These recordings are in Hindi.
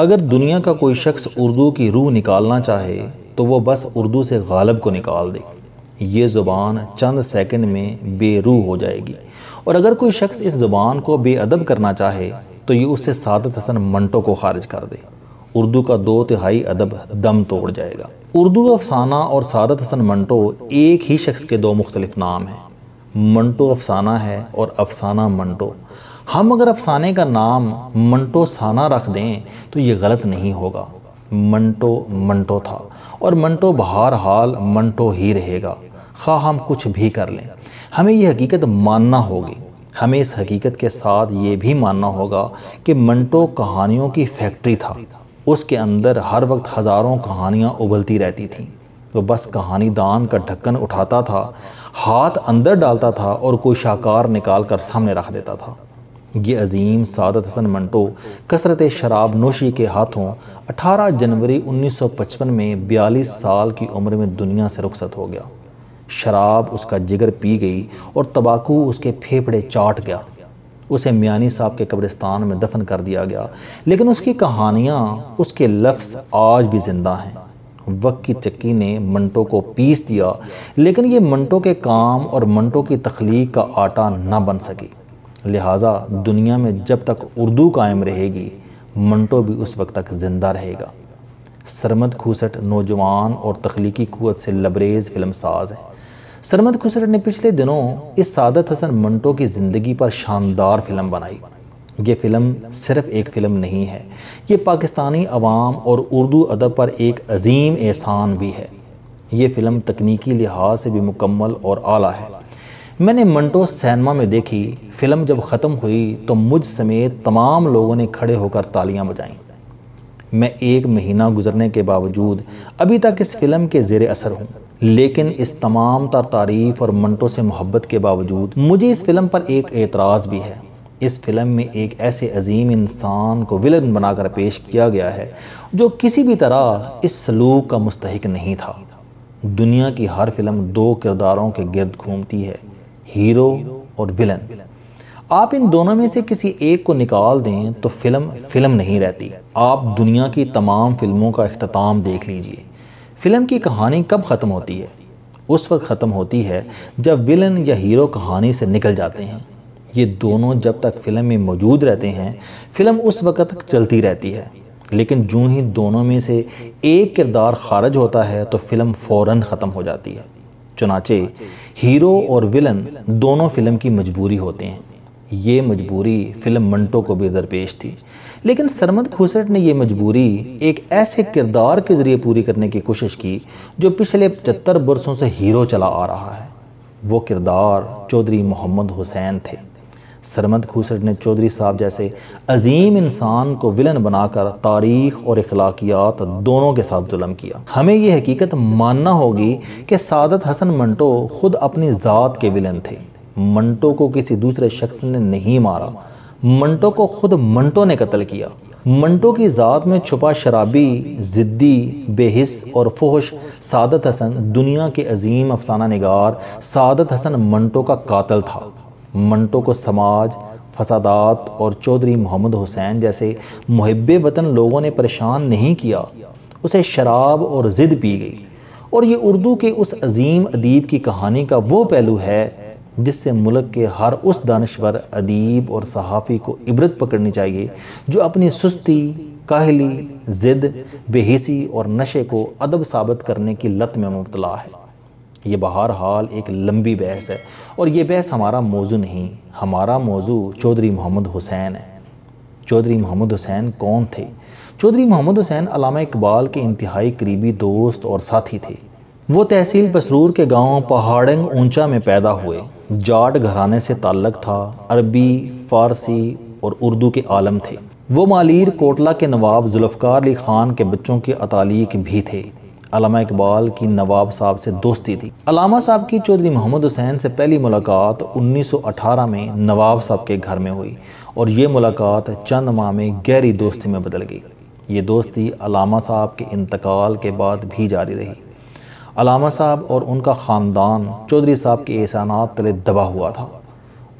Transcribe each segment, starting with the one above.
अगर दुनिया का कोई शख्स उर्दू की रूह निकालना चाहे तो वो बस उर्दू से गालब को निकाल दे ये ज़ुबान चंद सेकंड में बेरू हो जाएगी और अगर कोई शख्स इस ज़ुबान को बेअदब करना चाहे तो ये उससे सादत हसन मंटो को खारिज कर दे उर्दू का दो तिहाई अदब दम तोड़ जाएगा उर्दू अफसाना और सादत हसन मंटो एक ही शख्स के दो मुख्तलिफ नाम हैं मंटो अफसाना है और अफसाना मंटो हम अगर अफसाने का नाम मंटो साना रख दें तो ये गलत नहीं होगा मंटो मंटो था और मंटो बहार हाल मंटो ही रहेगा खा हम कुछ भी कर लें हमें यह हकीकत मानना होगी हमें इस हकीकत के साथ ये भी मानना होगा कि मंटो कहानियों की फैक्ट्री था उसके अंदर हर वक्त हज़ारों कहानियाँ उबलती रहती थीं वो बस कहानी दान का ढक्कन उठाता था हाथ अंदर डालता था और कोई शाकार निकाल कर सामने रख देता था ये अजीम सादत हसन मंटो कसरत शराब नोशी के हाथों 18 जनवरी 1955 में 42 साल की उम्र में दुनिया से रुखसत हो गया शराब उसका जिगर पी गई और तबाकू उसके फेफड़े चाट गया उसे मियानी साहब के कब्रिस्तान में दफन कर दिया गया लेकिन उसकी कहानियाँ उसके लफ्स आज भी ज़िंदा हैं वक्त की चक्की ने मंटो को पीस दिया लेकिन ये मंटो के काम और मंटो की तख्लीक का आटा ना बन सकी लिहाजा दुनिया में जब तक उर्दू कायम रहेगी मंटो भी उस वक्त तक ज़िंदा रहेगा सरमद खूसट नौजवान और तख्लीकी कुत से लबरेज़ फिल्म साज है सरमद खूसट ने पिछले दिनों इस सादत हसन मंटो की ज़िंदगी पर शानदार फिल्म बनाई ये फ़िल्म सिर्फ़ एक फ़िल्म नहीं है ये पाकिस्तानी अवाम और उर्दू अदब पर एक अजीम एहसान भी है ये फ़िल्म तकनीकी लिहाज से भी मुकम्मल और आला है मैंने मंटो सैनमा में देखी फिल्म जब ख़त्म हुई तो मुझ समेत तमाम लोगों ने खड़े होकर तालियां बजाईं मैं एक महीना गुजरने के बावजूद अभी तक इस फिल्म के जेर असर हूँ लेकिन इस तमाम तर तारीफ़ और मंटो से मोहब्बत के बावजूद मुझे इस फिल्म पर एक एतराज़ भी है इस फिल्म में एक ऐसे अजीम इंसान को विलन बनाकर पेश किया गया है जो किसी भी तरह इस सलूक का मुस्तक नहीं था दुनिया की हर फिल्म दो किरदारों के गिरद घूमती है हीरो और विलन आप इन दोनों में से किसी एक को निकाल दें तो फिल्म फिल्म नहीं रहती आप दुनिया की तमाम फिल्मों का अख्ताम देख लीजिए फिल्म की कहानी कब ख़त्म होती है उस वक्त ख़त्म होती है जब विलन या हीरो कहानी से निकल जाते हैं ये दोनों जब तक फिल्म में मौजूद रहते हैं फिल्म उस वक्त तक चलती रहती है लेकिन जो ही दोनों में से एक किरदार खारज होता है तो फिल्म फ़ौर ख़त्म हो जाती है चुनाचे हीरो और विलन दोनों फिल्म की मजबूरी होते हैं ये मजबूरी फिल्म मंटो को भी दरपेश थी लेकिन सरमद खुसरट ने यह मजबूरी एक ऐसे किरदार के ज़रिए पूरी करने की कोशिश की जो पिछले पचहत्तर बरसों से हीरो चला आ रहा है वो किरदार चौधरी मोहम्मद हुसैन थे सरमद खूसट ने चौधरी साहब जैसे अजीम इंसान को विलन बनाकर तारीख और अखलाकियात दोनों के साथ जुल्म किया हमें यह हकीकत मानना होगी कि सादत हसन मंटो खुद अपनी ज़ात के विलन थे मंटो को किसी दूसरे शख्स ने नहीं मारा मंटो को खुद मंटो ने कत्ल किया मंटो की ज़ात में छुपा शराबी ज़िद्दी बेहिस और फोहश सादत हसन दुनिया के अजीम अफसाना नगार सादत हसन मंटो का कातल था मंटो को समाज फसादात और चौधरी मोहम्मद हुसैन जैसे मुहब वतन लोगों ने परेशान नहीं किया उसे शराब और ज़िद पी गई और ये उर्दू के उस अजीम अदीब की कहानी का वो पहलू है जिससे मुल्क के हर उस दानश्वर अदीब और सहाफ़ी को इबरत पकड़नी चाहिए जो अपनी सुस्ती काहली ज़िद बेहसी और नशे को अदब साबित करने की लत में मुबतला है ये बहर हाल एक लंबी बहस है और ये बहस हमारा मौजू नहीं हमारा मौजू चौधरी मोहम्मद हुसैन है चौधरी मोहम्मद हुसैन कौन थे चौधरी मोहम्मद हुसैन अलामा इकबाल के इंतहाई करीबी दोस्त और साथी थे वो तहसील बसरूर के गांव पहाड़ंग ऊंचा में पैदा हुए जाट घराने से ताल्लक था अरबी फ़ारसी और उर्दू के आलम थे वो मालीर कोटला के नवाब जुल्फकार अली ख़ान के बच्चों के अतालीक भी थे अलामा इकबाल की नवाब साहब से दोस्ती थी अलामा साहब की चौधरी मोहम्मद हुसैन से पहली मुलाकात 1918 में नवाब साहब के घर में हुई और ये मुलाकात चंद माह में गहरी दोस्ती में बदल गई ये दोस्ती अलामा साहब के इंतकाल के बाद भी जारी रही अलामा साहब और उनका ख़ानदान चौधरी साहब के एहसानात तले दबा हुआ था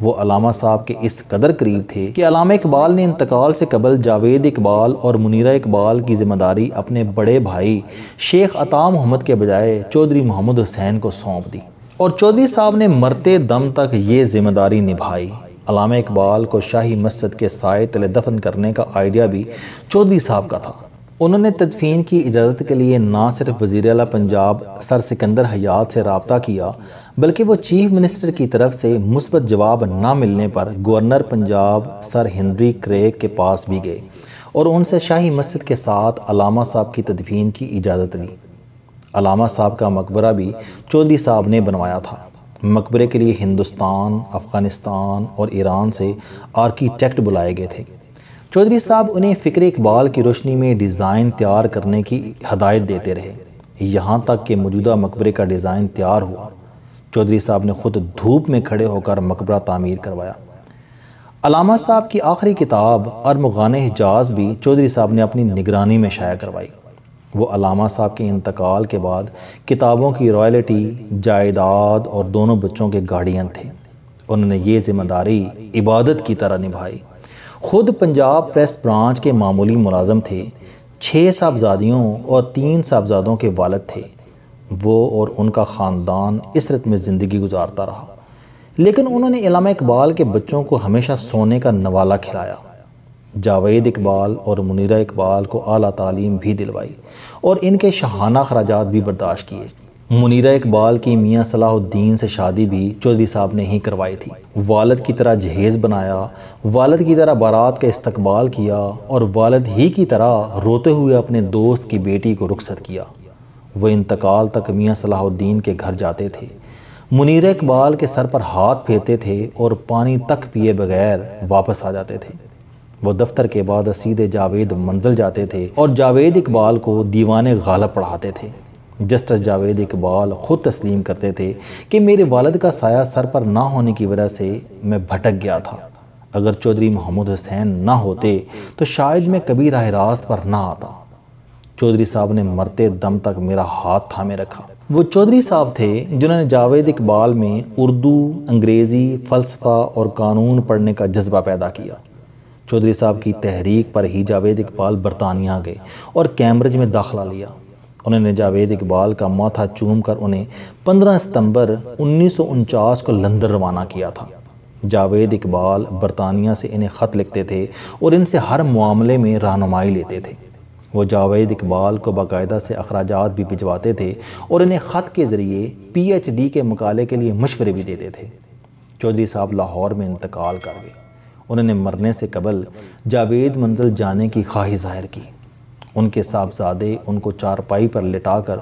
वो अलामा साहब के इस कदर करीब थे कि अलामा इकबाल ने इंतकाल से कबल जावेद इकबाल और मुनीरा इकबाल की जिम्मेदारी अपने बड़े भाई शेख अता मोहम्मद के बजाय चौधरी मोहम्मद हुसैन को सौंप दी और चौधरी साहब ने मरते दम तक ये जिम्मेदारी निभाई अलामा इकबाल को शाही मस्जिद के साय तले दफन करने का आइडिया भी चौधरी साहब का था उन्होंने तदफीन की इजाज़त के लिए ना सिर्फ वज़ी अला पंजाब सर सिकंदर हयात से रबता किया बल्कि वो चीफ मिनिस्टर की तरफ से मुस्बत जवाब ना मिलने पर governor Punjab sir Henry Craig के पास भी गए और उनसे शाही मस्जिद के साथ अलामा साहब की तदफीन की इजाज़त ली अलामा साहब का मकबरा भी चौधरी साहब ने बनवाया था मकबरे के लिए हिंदुस्तान अफ़गानिस्तान और ईरान से आर्किटेक्ट बुलाए गए थे चौधरी साहब उन्हें फ़िक्र इकबाल की रोशनी में डिज़ाइन तैयार करने की हदायत देते रहे यहाँ तक कि मौजूदा मकबरे का डिज़ाइन तैयार हुआ चौधरी साहब ने खुद धूप में खड़े होकर मकबरा तामीर करवाया अलामा साहब की आखिरी किताब मगान हिजाज भी चौधरी साहब ने अपनी निगरानी में शाया करवाई वो अलामा साहब के इंतकाल के बाद किताबों की रॉयल्टी जायदाद और दोनों बच्चों के गार्डियन थे उन्होंने ये जिम्मेदारी इबादत की तरह निभाई खुद पंजाब प्रेस ब्रांच के मामूली मुलाजम थे छः साहबजादियों और तीन साहबजादों के वालद थे वो और उनका ख़ानदान इस रत में ज़िंदगी गुजारता रहा लेकिन उन्होंने इलामा इकबाल के बच्चों को हमेशा सोने का नवाला खिलाया जावेद इकबाल और मुनीरा इकबाल को अली तालीम भी दिलवाई और इनके शहाना अखराज भी बर्दाश्त किए मुनीरा इकबाल की मियाँ सलाहुद्दीन से शादी भी चौधरी साहब ने ही करवाई थी वालद की तरह जहेज़ बनाया वालद की तरह बारात का इस्तकबाल किया और वालद ही की तरह रोते हुए अपने दोस्त की बेटी को रुखसत किया वह इंतकाल तक मियाँ सलाहुद्दीन के घर जाते थे मुनीर इकबाल के सर पर हाथ फेरते थे और पानी तक पिए बगैर वापस आ जाते थे वो दफ्तर के बाद सीधे जावेद मंजिल जाते थे और जावेद इकबाल को दीवान गालब पढ़ाते थे जस्टिस जावेद इकबाल ख़ुद तस्लीम करते थे कि मेरे वालद का साया सर पर ना होने की वजह से मैं भटक गया था अगर चौधरी मोहम्मद हुसैन ना होते तो शायद मैं कभी राह रास्त पर ना आता चौधरी साहब ने मरते दम तक मेरा हाथ थामे रखा वो चौधरी साहब थे जिन्होंने जावेद इकबाल में उर्दू अंग्रेज़ी फ़लसफ़ा और कानून पढ़ने का जज्बा पैदा किया चौधरी साहब की तहरीक पर ही जावेद इकबाल बरतानिया गए और कैम्ब्रिज में दाखिला लिया उन्होंने जावेद इकबाल का माथा चूम कर उन्हें 15 सितंबर उन्नीस को लंदन रवाना किया था जावेद इकबाल बरतानिया से इन्हें ख़त लिखते थे और इनसे हर मामले में रहनुमाई लेते थे वो जावेद इकबाल को बाकायदा से अखराज भी भिजवाते थे और इन्हें ख़त के ज़रिए पीएचडी के मकाले के लिए मशवरे भी देते थे चौधरी साहब लाहौर में इंतकाल कर गए उन्होंने मरने से कबल जावेद मंजिल जाने की ख्वाहिश जाहिर की उनके साहबजादे उनको चारपाई पर लिटाकर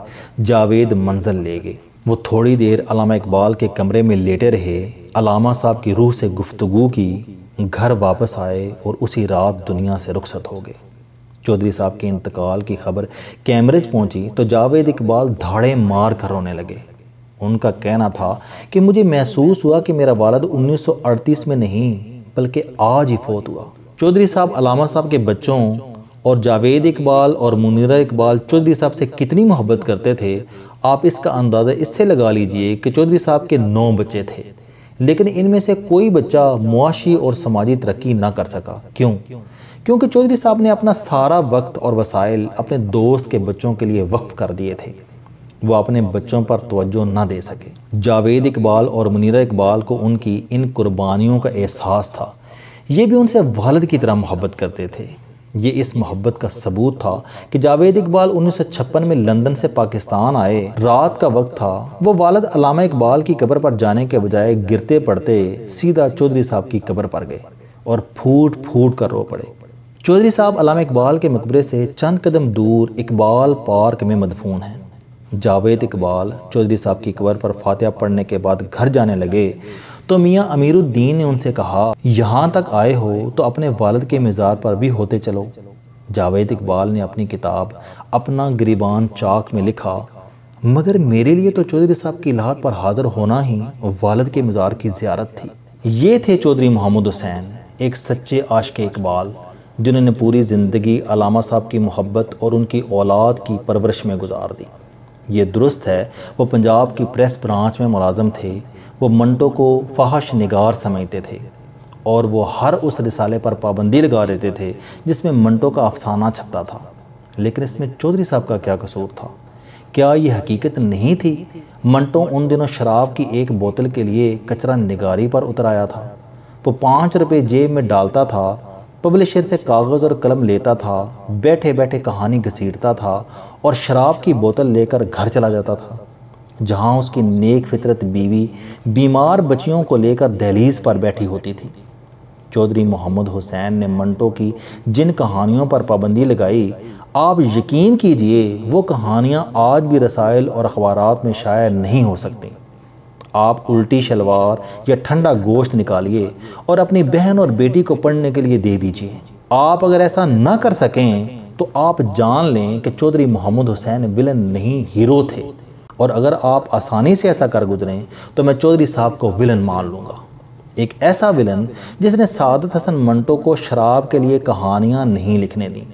जावेद मंजिल ले गए वो थोड़ी देर अलामा इकबाल के कमरे में लेटे रहे अलामा साहब की रूह से गुफ्तगु की घर वापस आए और उसी रात दुनिया से रुखसत हो गए चौधरी साहब के इंतकाल की खबर कैम्ब्रिज पहुंची तो जावेद इकबाल धाड़े मार कर रोने लगे उनका कहना था कि मुझे महसूस हुआ कि मेरा वालद 1938 में नहीं बल्कि आज ही फोत हुआ चौधरी साहब अलामा साहब के बच्चों और जावेद इकबाल और मुनीरा इकबाल चौधरी साहब से कितनी मोहब्बत करते थे आप इसका अंदाज़ा इससे लगा लीजिए कि चौधरी साहब के नौ बच्चे थे लेकिन इनमें से कोई बच्चा मुआशी और समाजी तरक्की ना कर सका क्यों क्योंकि चौधरी साहब ने अपना सारा वक्त और वसाइल अपने दोस्त के बच्चों के लिए वक्फ कर दिए थे वो अपने बच्चों पर तोज्जो ना दे सके जावेद इकबाल और मुनीरा इकबाल को उनकी इन कुर्बानियों का एहसास था ये भी उनसे वालद की तरह मोहब्बत करते थे ये इस मोहब्बत का सबूत था कि जावेद इकबाल उन्नीस में लंदन से पाकिस्तान आए रात का वक्त था वो वालद अलामा इकबाल की कब्र पर जाने के बजाय गिरते पड़ते सीधा चौधरी साहब की कब्र पर गए और फूट फूट कर रो पड़े चौधरी साहब अलामा इकबाल के मकबरे से चंद कदम दूर इकबाल पार्क में मदफून हैं जावेद इकबाल चौधरी साहब की कबर पर फातिहा पढ़ने के बाद घर जाने लगे तो मियाँ अमीरुद्दीन ने उनसे कहा यहाँ तक आए हो तो अपने वालद के मज़ार पर भी होते चलो जावेद इकबाल ने अपनी किताब अपना गरीबान चाक में लिखा मगर मेरे लिए तो चौधरी साहब की लाहत पर हाजिर होना ही वालद के मज़ार की ज्यारत थी ये थे चौधरी मोहम्मद हुसैन एक सच्चे आश के इकबाल जिन्होंने पूरी ज़िंदगी अलामा साहब की मोहब्बत और उनकी औलाद की परवरिश में गुजार दी ये दुरुस्त है वो पंजाब की प्रेस ब्रांच में मुलाजम थे वो मंटो को फहश निगार समझते थे और वो हर उस रिसाले पर पाबंदी लगा देते थे जिसमें मंटो का अफसाना छपता था लेकिन इसमें चौधरी साहब का क्या कसूर था क्या ये हकीकत नहीं थी मंटो उन दिनों शराब की एक बोतल के लिए कचरा निगारी पर उतर आया था वो पाँच रुपये जेब में डालता था पब्लिशर से कागज़ और कलम लेता था बैठे बैठे कहानी घसीटता था और शराब की बोतल लेकर घर चला जाता था जहाँ उसकी नेक फितरत बीवी बीमार बच्चियों को लेकर दहलीज पर बैठी होती थी चौधरी मोहम्मद हुसैन ने मंटो की जिन कहानियों पर पाबंदी लगाई आप यकीन कीजिए वो कहानियाँ आज भी रसायल और अखबार में शायर नहीं हो सकती आप उल्टी शलवार या ठंडा गोश्त निकालिए और अपनी बहन और बेटी को पढ़ने के लिए दे दीजिए आप अगर ऐसा ना कर सकें तो आप जान लें कि चौधरी मोहम्मद हुसैन विलन नहीं हीरो थे और अगर आप आसानी से ऐसा कर गुजरें तो मैं चौधरी साहब को विलन मान लूँगा एक ऐसा विलन जिसने सादत हसन मंटो को शराब के लिए कहानियाँ नहीं लिखने दी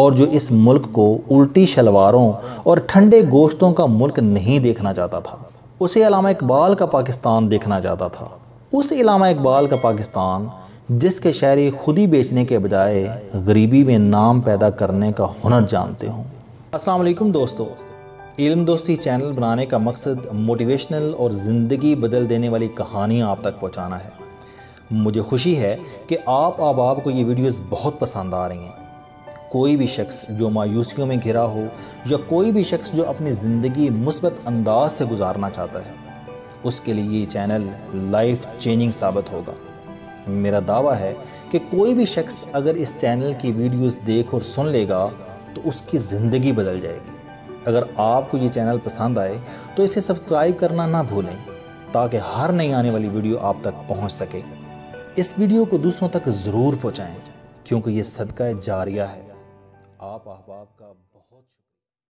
और जो इस मुल्क को उल्टी शलवारों और ठंडे गोश्तों का मुल्क नहीं देखना चाहता था उसे अलामा इकबाल का पाकिस्तान देखना चाहता था उस इलामा इकबाल का पाकिस्तान जिसके शहरी खुद ही बेचने के बजाय गरीबी में नाम पैदा करने का हुनर जानते हों असलकुम दोस्तों इल्म दोस्ती चैनल बनाने का मकसद मोटिवेशनल और ज़िंदगी बदल देने वाली कहानियाँ आप तक पहुँचाना है मुझे खुशी है कि आप आप आपको ये वीडियोस बहुत पसंद आ रही हैं कोई भी शख्स जो मायूसियों में घिरा हो या कोई भी शख्स जो अपनी ज़िंदगी मुस्बत अंदाज से गुजारना चाहता है उसके लिए ये चैनल लाइफ चेंजिंग साबित होगा मेरा दावा है कि कोई भी शख्स अगर इस चैनल की वीडियोस देख और सुन लेगा तो उसकी ज़िंदगी बदल जाएगी अगर आपको ये चैनल पसंद आए तो इसे सब्सक्राइब करना ना भूलें ताकि हर नई आने वाली वीडियो आप तक पहुंच सके इस वीडियो को दूसरों तक ज़रूर पहुंचाएं क्योंकि ये सदका जारिया है आप अहबाब का